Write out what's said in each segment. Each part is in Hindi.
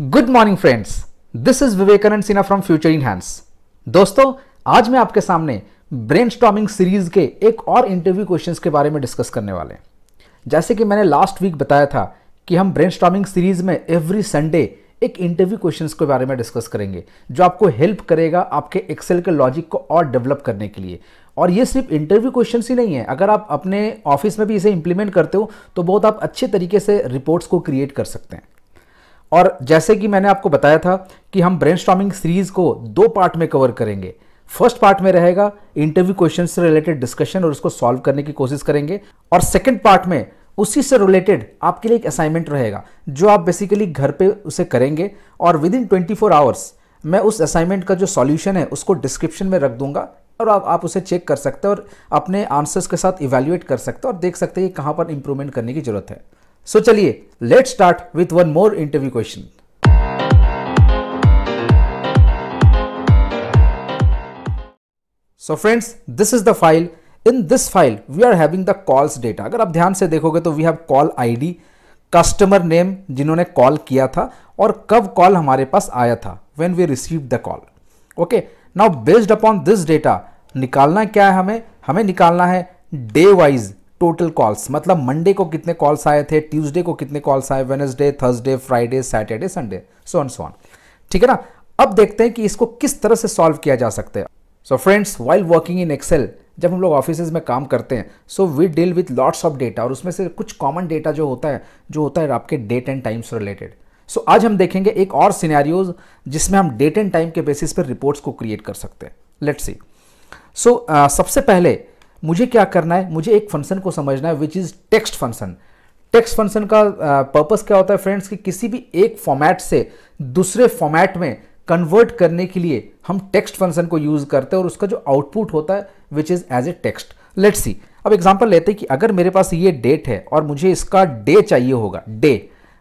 good morning friends this is Vivekanand Sinha from future in hands दोस्तों आज मैं आपके सामने ब्रेन सीरीज के एक और इंटरव्यू क्वेश्चंस के बारे में डिस्कस करने वाले हैं जैसे कि मैंने लास्ट वीक बताया था कि हम ब्रेन सीरीज में एवरी संडे एक इंटरव्यू क्वेश्चंस के बारे में डिस्कस करेंगे जो आपको हेल्प करेगा आपके एक्सेल के लॉजिक को और डेवलप करने के लिए और ये सिर्फ इंटरव्यू क्वेश्चन ही नहीं है अगर आप अपने ऑफिस में भी इसे इंप्लीमेंट करते हो तो बहुत आप अच्छे तरीके से रिपोर्ट्स को क्रिएट कर सकते हैं और जैसे कि मैंने आपको बताया था कि हम ब्रेन सीरीज़ को दो पार्ट में कवर करेंगे फर्स्ट पार्ट में रहेगा इंटरव्यू क्वेश्चन से रिलेटेड डिस्कशन और उसको सॉल्व करने की कोशिश करेंगे और सेकेंड पार्ट में उसी से रिलेटेड आपके लिए एक असाइनमेंट रहेगा जो आप बेसिकली घर पे उसे करेंगे और within twenty four hours मैं उस असाइनमेंट का जो सॉल्यूशन है उसको डिस्क्रिप्शन में रख दूंगा और आप, आप उसे चेक कर सकते हैं और अपने आंसर्स के साथ इवेल्युएट कर सकते हैं और देख सकते हैं कि कहाँ पर इंप्रूवमेंट करने की ज़रूरत है सो चलिए let start with one more interview question so friends this is the file in this file we are having the calls data अगर आप ध्यान से देखोगे तो we have call ID customer name जिन्होंने कॉल किया था और कब कॉल हमारे पास आया था when we receive the call okay now based upon this data निकालना क्या है हमें हमें निकालना है डे वाइज टोटल कॉल्स मतलब मंडे को कितने कॉल्स आए थे ट्यूसडे को कितने कॉल्स आए Wednesday Thursday Friday Saturday Sunday so on so on ठीक है ना अब देखते हैं कि इसको किस तरह से सॉल्व किया जा सकता है so friends while working in Excel जब हम लोग ऑफिस में काम करते हैं so we deal with lots of data और उसमें से कुछ कॉमन डेटा जो होता है जो होता है आपके date and times related so आज हम देखेंगे एक और सीनारियोज जिसमें हम डेट एंड टाइम के बेसिस पर रिपोर्ट्स को क्रिएट कर सकते हैं लेट्स सी सो सबसे पहले मुझे क्या करना है मुझे एक फंक्शन को समझना है which is text function text function का पर्पस क्या होता है फ्रेंड्स कि किसी भी एक फॉर्मेट से दूसरे फॉर्मेट में कन्वर्ट करने के लिए हम टेक्स्ट फंक्शन को यूज़ करते हैं और उसका जो आउटपुट होता है which is as a text let's see अब एग्जाम्पल लेते हैं कि अगर मेरे पास ये डेट है और मुझे इसका डे चाहिए होगा डे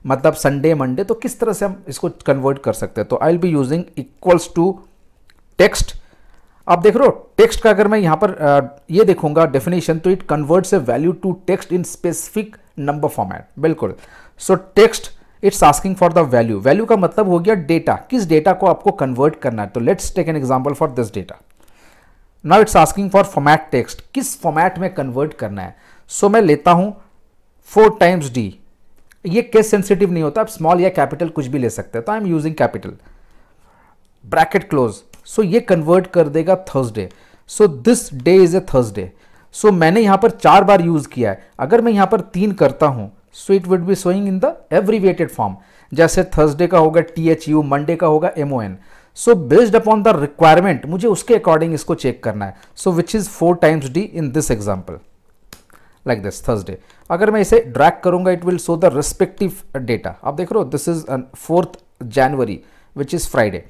मतलब संडे मंडे तो किस तरह से हम इसको कन्वर्ट कर सकते हैं तो I will be using equals to text आप देख रहे हो टेक्स्ट का अगर मैं यहां पर ये देखूंगा डेफिनेशन तो it converts a value to text in specific number format बिल्कुल so text it's asking for the value value का मतलब हो गया डेटा किस डेटा को आपको कन्वर्ट करना है तो let's take an example for this data now it's asking for format text किस फॉर्मैट में कन्वर्ट करना है सो so, मैं लेता हूं फोर टाइम्स डी ये केस सेंसिटिव नहीं होता आप स्मॉल या कैपिटल कुछ भी ले सकते हैं तो I am using capital bracket close so ये कन्वर्ट कर देगा Thursday so this day is a Thursday so मैंने यहाँ पर चार बार यूज़ किया है अगर मैं यहाँ पर तीन करता हूँ so it would be showing in the abbreviated form जैसे थर्सडे का होगा टी एच यू मंडे का होगा M O N so based upon the requirement मुझे उसके अकॉर्डिंग इसको चेक करना है so which is four times D in this example like this Thursday अगर मैं इसे ड्रैक करूंगा it will show the respective data आप देख रहे हो this is fourth January which is Friday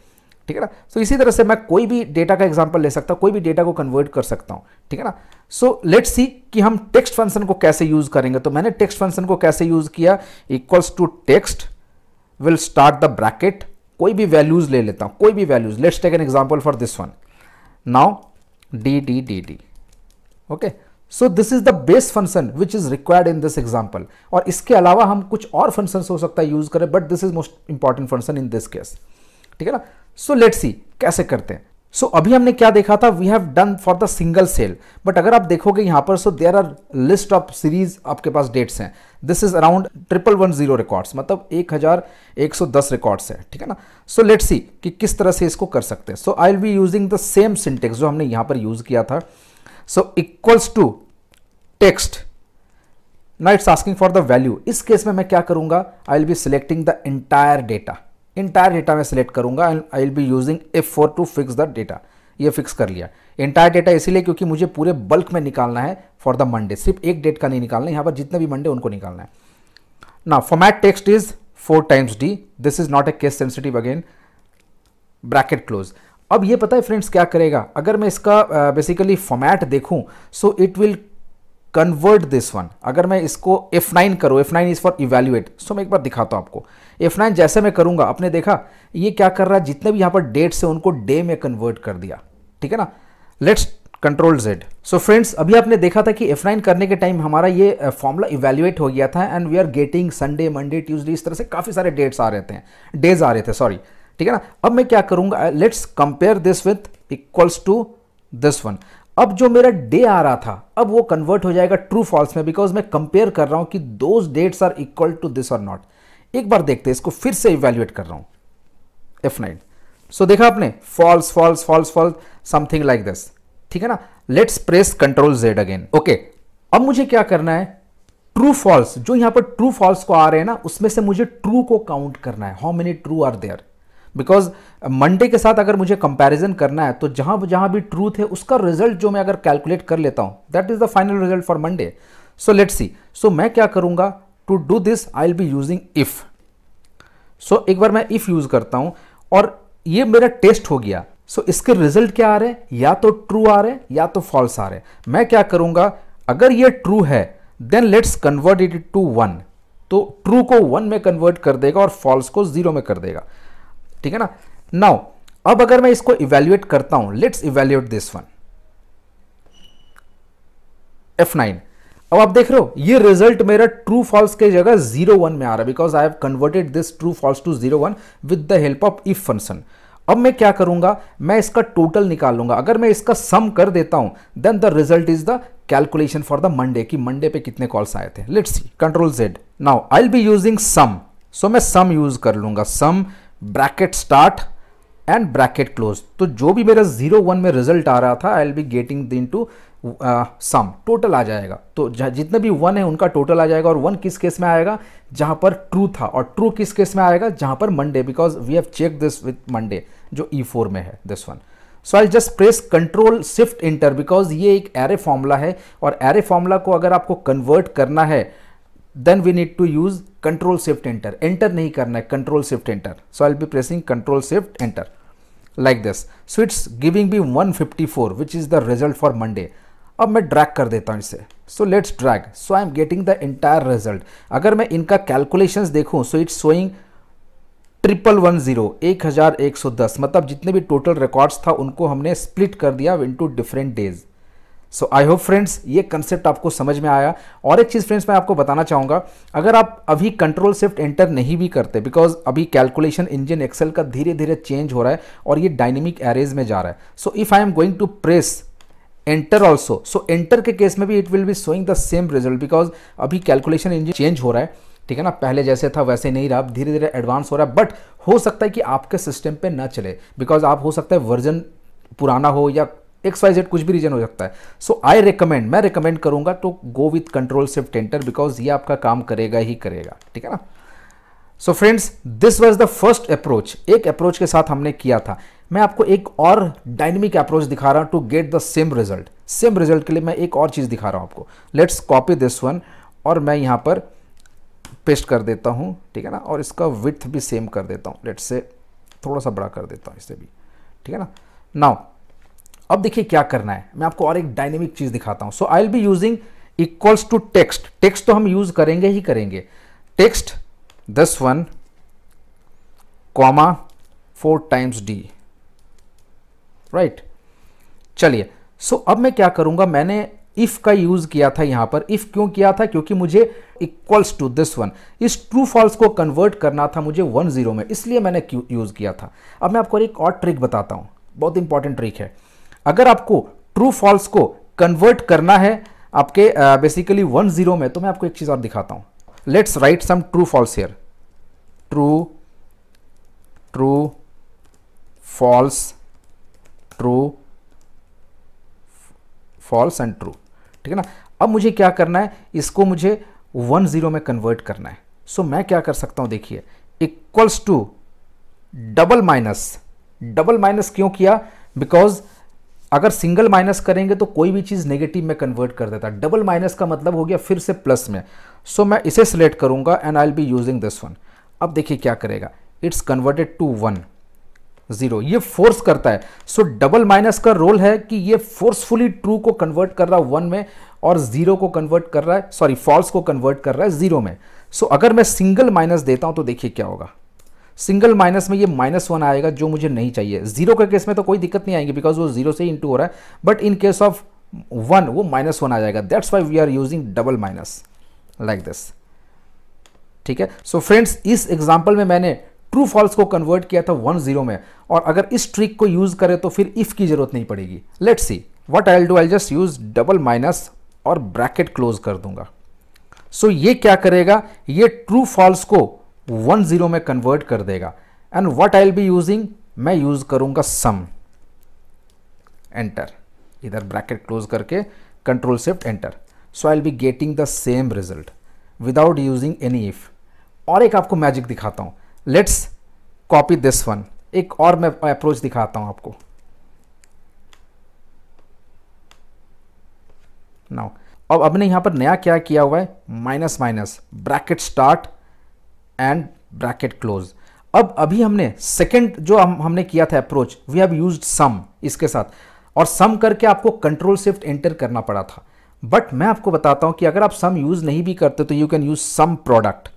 ठीक है ना सो so, इसी तरह से मैं कोई भी डेटा का एग्जाम्पल ले सकता हूँ कोई भी डेटा को कन्वर्ट कर सकता हूँ ठीक है ना सो लेट्स सी कि हम टेक्स्ट फंक्शन को कैसे यूज़ करेंगे तो मैंने टेक्स्ट फंक्शन को कैसे यूज़ किया equals to text will start the bracket कोई भी वैल्यूज़ ले लेता हूँ कोई भी values let's take an example for this one now D D D D okay so this is the best function which is required in this example और इसके अलावा हम कुछ और फंक्शन हो सकता है यूज़ करें but this is most important function in this case ठीक है ना सो लेट सी कैसे करते हैं सो so, अभी हमने क्या देखा था we have done for the single cell but अगर आप देखोगे यहां पर so there are list of series आपके पास डेट्स हैं this is around triple one zero records मतलब एक हजार एक सौ दस रिकॉर्ड्स है ठीक है ना सो लेट सी कि किस तरह से इसको कर सकते हैं so I will be using the same syntax जो हमने यहां पर यूज किया था so equals to text now it's asking for the value इस केस में मैं क्या करूंगा I will be selecting the entire data entire data में सेलेक्ट करूंगा and I will be using F four to fix the data ये फिक्स कर लिया इंटायर डेटा इसीलिए क्योंकि मुझे पूरे बल्क में निकालना है फॉर द मंडे सिर्फ एक डेट का नहीं निकालना यहाँ पर जितने भी मंडे उनको निकालना है ना format text is four times D this is not a case sensitive again bracket close अब ये पता है फ्रेंड्स क्या करेगा अगर मैं इसका बेसिकली फॉर्मैट देखूं so it will convert this one अगर मैं इसको F9 करूँ F nine is for evaluate so मैं एक बार दिखाता हूँ आपको F9 जैसे मैं करूँगा आपने देखा ये क्या कर रहा है जितने भी यहाँ पर डेट्स हैं उनको डे में कन्वर्ट कर दिया ठीक है ना let's control Z so friends अभी आपने देखा था कि F9 करने के टाइम हमारा ये फॉर्मूला इवेल्युएट हो गया था and we are getting Sunday Monday Tuesday इस तरह से काफ़ी सारे डेट्स आ रहे थे डेज आ रहे थे सॉरी ठीक है ना अब मैं क्या करूँगा let's compare this with equals to this one अब जो मेरा डे आ रहा था अब वो कन्वर्ट हो जाएगा ट्रू फॉल्स में बिकॉज मैं कंपेयर कर रहा हूं कि those dates are equal to this और नॉट एक बार देखते हैं इसको फिर से इवेल्युएट कर रहा हूं एफ नाइन सो देखा आपने false false false false something like this ठीक है ना let's press control Z again okay अब मुझे क्या करना है ट्रू फॉल्स जो यहां पर ट्रू फॉल्स को आ रहे हैं ना उसमें से मुझे ट्रू को काउंट करना है how many true are there because Monday uh, के साथ अगर मुझे कंपैरिजन करना है तो जहां जहां भी ट्रूथ है उसका रिजल्ट जो मैं अगर कैलकुलेट कर लेता हूं that is the final result for Monday so let see so मैं क्या करूंगा to do this I will be using if so एक बार मैं इफ़ यूज़ करता हूं और ये मेरा टेस्ट हो गया सो so, इसके रिजल्ट क्या आ रहे हैं या तो ट्रू आ रहे हैं या तो फॉल्स आ रहे हैं मैं क्या करूंगा अगर ये ट्रू है then let's convert it to one तो ट्रू को वन में कन्वर्ट कर देगा और फॉल्स को जीरो में कर देगा ठीक है ना नाउ अब अगर मैं इसको इवेल्युएट करता हूं let's evaluate this one F nine अब आप देख रहे हो ये रिजल्ट मेरा ट्रू फॉल्स के जगह जीरो वन में आ रहा है because I have converted this true false to zero one with the help of if function अब मैं क्या करूंगा मैं इसका टोटल निकाल लूंगा अगर मैं इसका सम कर देता हूं then the result is the calculation for the Monday कि मंडे पे कितने कॉल्स आए थे let's see control Z now I be using sum so मैं सम यूज कर लूंगा sum bracket start and bracket close तो जो भी मेरा जीरो वन में रिजल्ट आ रहा था I'll be getting then to sum total आ जाएगा तो जितने भी वन है उनका टोटल आ जाएगा और वन किस केस में आएगा जहां पर ट्रू था और ट्रू किस केस में आएगा जहां पर Monday because we have check this with Monday जो ई e फोर में है this one so I just press control shift enter because ये एक एरे फॉर्मूला है और एरे फॉर्मूला को अगर आपको कन्वर्ट करना है then we need to use control shift enter enter नहीं करना है control shift enter so I be pressing control shift enter like this so it's giving B one fifty four which is the result for Monday अब मैं ड्रैक कर देता हूँ इसे सो let's drag so I am getting the entire result अगर मैं इनका कैलकुलेशन देखूँ so it's showing triple one zero एक हजार एक सौ दस मतलब जितने भी टोटल रिकॉर्ड्स था उनको हमने स्प्लिट कर दिया in two different days so I hope friends ये कंसेप्ट आपको समझ में आया और एक चीज़ फ्रेंड्स मैं आपको बताना चाहूँगा अगर आप अभी कंट्रोल शिफ्ट एंटर नहीं भी करते बिकॉज अभी कैलकुलेशन इंजन एक्सेल का धीरे धीरे चेंज हो रहा है और ये डायनेमिक एरेज में जा रहा है so if I am going to press enter also so enter के केस में भी it will be showing the same result because अभी कैलकुलेशन इंजन चेंज हो रहा है ठीक है ना पहले जैसे था वैसे नहीं रहा धीरे धीरे एडवांस हो रहा है बट हो सकता है कि आपके सिस्टम पे ना चले बिकॉज आप हो सकता है वर्जन पुराना हो या एक्स वाई जेड कुछ भी रीजन हो सकता है सो आई रिकमेंड मैं रिकमेंड करूंगा to go with control shift enter because ये आपका काम करेगा ही करेगा ठीक है ना so friends this was the first approach एक अप्रोच के साथ हमने किया था मैं आपको एक और डायनेमिक अप्रोच दिखा रहा हूं to get the same result same result के लिए मैं एक और चीज़ दिखा रहा हूँ आपको लेट्स कॉपी दिस वन और मैं यहां पर पेस्ट कर देता हूं ठीक है ना और इसका विथ भी सेम कर देता हूँ लेट्स से थोड़ा सा बड़ा कर देता हूं इससे भी ठीक है ना नाउ अब देखिए क्या करना है मैं आपको और एक डायनेमिक चीज़ दिखाता हूं so I will be using equals to text text तो हम यूज करेंगे ही करेंगे टेक्स्ट दस one comma four times D right चलिए सो अब मैं क्या करूंगा मैंने इफ का यूज किया था यहां पर इफ क्यों किया था क्योंकि मुझे इक्वल्स टू दिस वन इस ट्रू फॉल्स को कन्वर्ट करना था मुझे वन जीरो में इसलिए मैंने यूज किया था अब मैं आपको एक और ट्रिक बताता हूं बहुत इंपॉर्टेंट ट्रिक है अगर आपको ट्रू फॉल्स को कन्वर्ट करना है आपके बेसिकली वन जीरो में तो मैं आपको एक चीज़ और दिखाता हूं let's write some true false here true true false true false and true ठीक है ना अब मुझे क्या करना है इसको मुझे वन जीरो में कन्वर्ट करना है सो so, मैं क्या कर सकता हूं देखिए equals to double minus double minus क्यों किया बिकॉज अगर सिंगल माइनस करेंगे तो कोई भी चीज़ नेगेटिव में कन्वर्ट कर देता है डबल माइनस का मतलब हो गया फिर से प्लस में सो so, मैं इसे सिलेक्ट करूंगा and I will be using this one अब देखिए क्या करेगा it's converted to one zero ये फोर्स करता है सो डबल माइनस का रोल है कि ये फोर्सफुली ट्रू को कन्वर्ट कर रहा है वन में और जीरो को कन्वर्ट कर रहा है सॉरी फॉल्स को कन्वर्ट कर रहा है जीरो में सो so, अगर मैं सिंगल माइनस देता हूं तो देखिए क्या होगा सिंगल माइनस में ये माइनस वन आएगा जो मुझे नहीं चाहिए जीरो के केस में तो कोई दिक्कत नहीं आएगी बिकॉज वो जीरो से इंटू हो रहा है but in case of one वो माइनस वन आ जाएगा that's why we are using double minus like this ठीक है सो so फ्रेंड्स इस एग्जाम्पल में मैंने ट्रू फॉल्स को कन्वर्ट किया था वन जीरो में और अगर इस ट्रिक को यूज करें तो फिर इफ की जरूरत नहीं पड़ेगी let's see what I do I just use double minus और ब्रैकेट क्लोज कर दूंगा सो so, ये क्या करेगा ये ट्रू फॉल्स को वन ज़ीरो में कन्वर्ट कर देगा and what I will be using मैं यूज़ करूंगा सम एंटर इधर ब्रैकेट क्लोज करके control shift enter so I will be getting the same result without using any if और एक आपको मैजिक दिखाता हूं लेट्स कॉपी दिस वन एक और मैं अप्रोच दिखाता हूं आपको नाउ अब अब ने यहां पर नया क्या किया हुआ है minus minus bracket start and bracket close अब अभी हमने सेकेंड जो हम हमने किया था approach we have use sum इसके साथ और सम करके आपको कंट्रोल शिफ्ट एंटर करना पड़ा था बट मैं आपको बताता हूं कि अगर आप सम यूज नहीं भी करते तो you can use sum product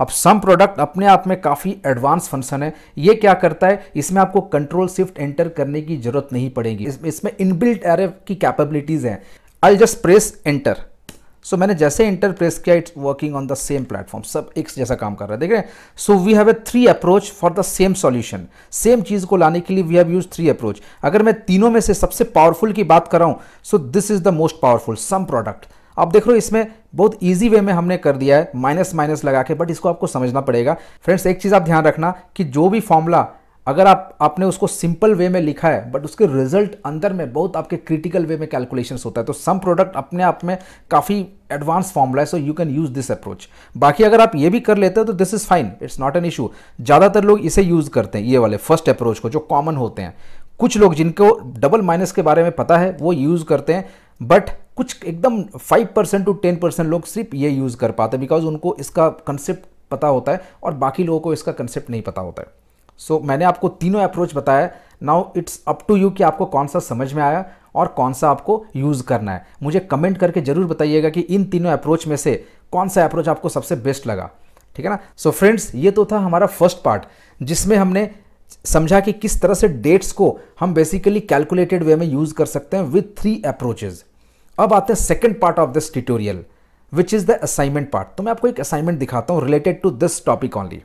अब सम प्रोडक्ट अपने आप में काफ़ी एडवांस फंक्शन है ये क्या करता है इसमें आपको कंट्रोल शिफ्ट एंटर करने की जरूरत नहीं पड़ेगी इसमें इनबिल्ट एरे की कैपेबिलिटीज़ हैं I just press enter so so, मैंने जैसे इंटर प्रेस किया it's working on the same platform सब एक जैसा काम कर रहा है देख रहे हैं so we have a three approach for the same solution same चीज़ को लाने के लिए we have use three approach अगर मैं तीनों में से सबसे पावरफुल की बात कर रहा हूँ so this is the most powerful sum product आप देख रहे हो इसमें बहुत इजी वे में हमने कर दिया है माइनस माइनस लगा के बट इसको आपको समझना पड़ेगा फ्रेंड्स एक चीज़ आप ध्यान रखना कि जो भी फॉर्मूला अगर आप आपने उसको सिंपल वे में लिखा है बट उसके रिजल्ट अंदर में बहुत आपके क्रिटिकल वे में कैलकुलेशंस होता है तो सम प्रोडक्ट अपने आप में काफ़ी एडवांस फॉर्मूला है so you can use this approach बाकी अगर आप ये भी कर लेते हो तो this is fine it's not an issue ज़्यादातर लोग इसे यूज़ करते हैं ये वाले फर्स्ट अप्रोच को जो कॉमन होते हैं कुछ लोग जिनको डबल माइनस के बारे में पता है वो यूज़ करते हैं बट कुछ एकदम five percent to ten percent लोग सिर्फ ये यूज़ कर पाते हैं बिकॉज उनको इसका कंसेप्ट पता होता है और बाकी लोगों को इसका कंसेप्ट नहीं पता होता है सो so, मैंने आपको तीनों अप्रोच बताया now it's up to you कि आपको कौन सा समझ में आया और कौन सा आपको यूज़ करना है मुझे कमेंट करके ज़रूर बताइएगा कि इन तीनों अप्रोच में से कौन सा अप्रोच आपको सबसे बेस्ट लगा ठीक है ना सो so फ्रेंड्स ये तो था हमारा फर्स्ट पार्ट जिसमें हमने समझा कि किस तरह से डेट्स को हम बेसिकली कैलकुलेटेड वे में यूज़ कर सकते हैं विथ थ्री अप्रोचेज अब आते हैं second part of this tutorial which is the assignment part तो मैं आपको एक असाइनमेंट दिखाता हूँ related to this topic only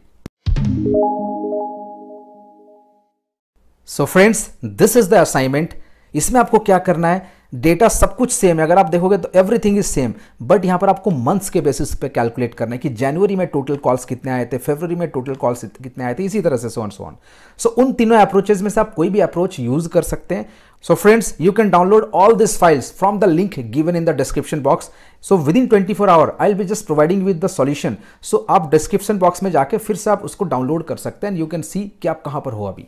so friends this is the assignment इसमें आपको क्या करना है डेटा सब कुछ सेम है अगर आप देखोगे तो एवरीथिंग इज सेम बट यहां पर आपको मंथ्स के बेसिस पे कैलकुलेट करना है कि जनवरी में टोटल कॉल्स कितने आए थे फरवरी में टोटल कॉल्स कितने आए थे इसी तरह से सोन सोन सो उन तीनों अप्रोचेज में से आप कोई भी अप्रोच यूज कर सकते हैं so friends you can download all this files from the link given in the description box so within twenty four hour I be just providing with the solution so आप डिस्क्रिप्शन बॉक्स में जाकर फिर से आप उसको डाउनलोड कर सकते हैं एंड यू कैन सी कि आप कहां पर हो अभी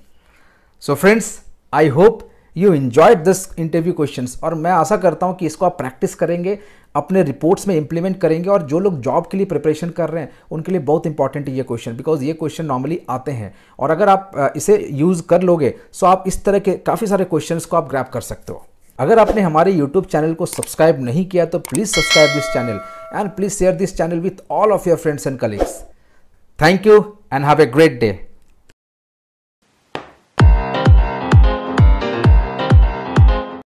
so friends I hope you enjoyed this interview question और मैं आशा करता हूँ कि इसको आप प्रैक्टिस करेंगे अपने रिपोर्ट्स में इंप्लीमेंट करेंगे और जो लोग जॉब के लिए प्रिपरेशन कर रहे हैं उनके लिए बहुत इंपॉर्टेंट है ये क्वेश्चन बिकॉज ये क्वेश्चन नॉर्मली आते हैं और अगर आप इसे यूज़ कर लोगे सो आप इस तरह के काफ़ी सारे क्वेश्चन को आप ग्रैप कर सकते हो अगर आपने हमारे YouTube चैनल को सब्सक्राइब नहीं किया तो please subscribe this channel and please share this channel with all of your friends and colleagues thank you and have a great day